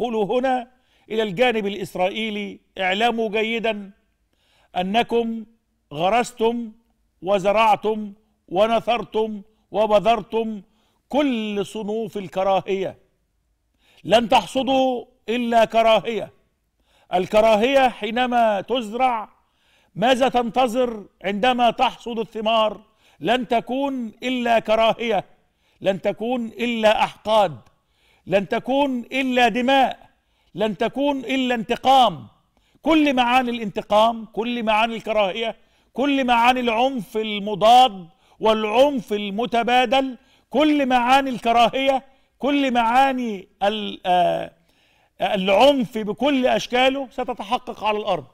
أقول هنا إلى الجانب الإسرائيلي اعلموا جيدا أنكم غرستم وزرعتم ونثرتم وبذرتم كل صنوف الكراهية لن تحصدوا إلا كراهية الكراهية حينما تزرع ماذا تنتظر عندما تحصد الثمار لن تكون إلا كراهية لن تكون إلا أحقاد لن تكون الا دماء لن تكون الا انتقام كل معاني الانتقام كل معاني الكراهيه كل معاني العنف المضاد والعنف المتبادل كل معاني الكراهيه كل معاني آه، العنف بكل اشكاله ستتحقق على الارض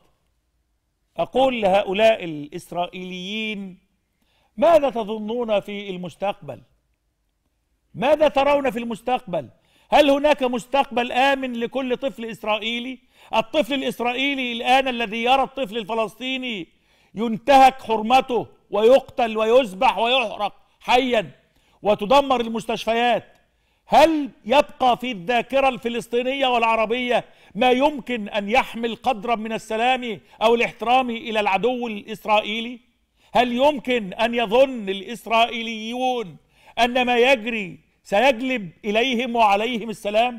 اقول لهؤلاء الاسرائيليين ماذا تظنون في المستقبل ماذا ترون في المستقبل هل هناك مستقبل آمن لكل طفل إسرائيلي؟ الطفل الإسرائيلي الآن الذي يرى الطفل الفلسطيني ينتهك حرمته ويقتل ويذبح ويحرق حيا وتدمر المستشفيات هل يبقى في الذاكرة الفلسطينية والعربية ما يمكن أن يحمل قدرا من السلام أو الاحترام إلى العدو الإسرائيلي؟ هل يمكن أن يظن الإسرائيليون أن ما يجري سيجلب إليهم وعليهم السلام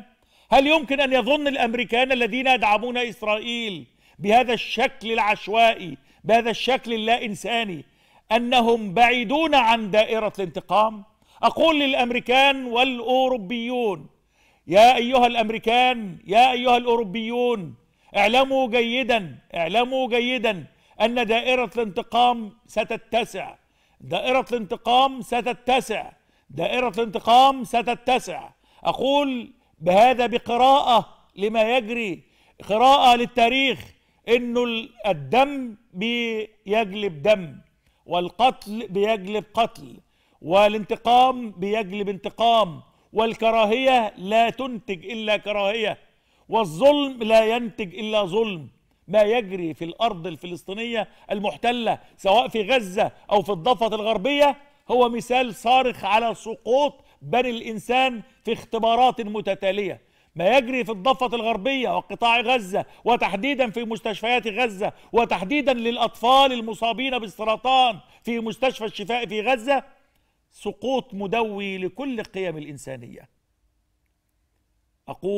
هل يمكن أن يظن الأمريكان الذين يدعمون إسرائيل بهذا الشكل العشوائي بهذا الشكل اللا إنساني أنهم بعيدون عن دائرة الانتقام أقول للأمريكان والأوروبيون يا أيها الأمريكان يا أيها الأوروبيون اعلموا جيدا اعلموا جيدا أن دائرة الانتقام ستتسع دائرة الانتقام ستتسع دائرة الانتقام ستتسع أقول بهذا بقراءة لما يجري قراءة للتاريخ إنه الدم بيجلب دم والقتل بيجلب قتل والانتقام بيجلب انتقام والكراهية لا تنتج إلا كراهية والظلم لا ينتج إلا ظلم ما يجري في الأرض الفلسطينية المحتلة سواء في غزة أو في الضفة الغربية هو مثال صارخ على سقوط بني الإنسان في اختبارات متتالية ما يجري في الضفة الغربية وقطاع غزة وتحديدا في مستشفيات غزة وتحديدا للأطفال المصابين بالسرطان في مستشفى الشفاء في غزة سقوط مدوي لكل قيم الإنسانية أقول